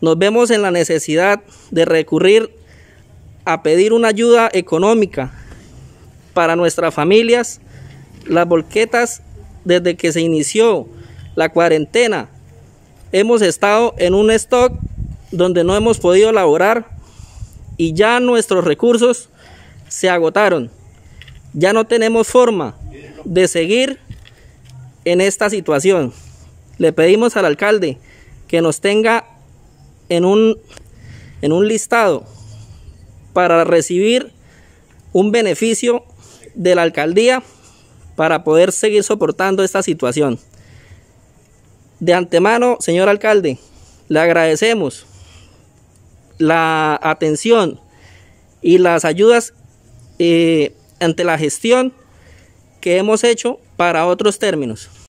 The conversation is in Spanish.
nos vemos en la necesidad de recurrir a pedir una ayuda económica para nuestras familias. Las volquetas, desde que se inició la cuarentena, hemos estado en un stock donde no hemos podido laborar y ya nuestros recursos se agotaron. Ya no tenemos forma de seguir en esta situación. Le pedimos al alcalde que nos tenga en un, en un listado para recibir un beneficio de la alcaldía para poder seguir soportando esta situación. De antemano, señor alcalde, le agradecemos la atención y las ayudas eh, ante la gestión que hemos hecho para otros términos.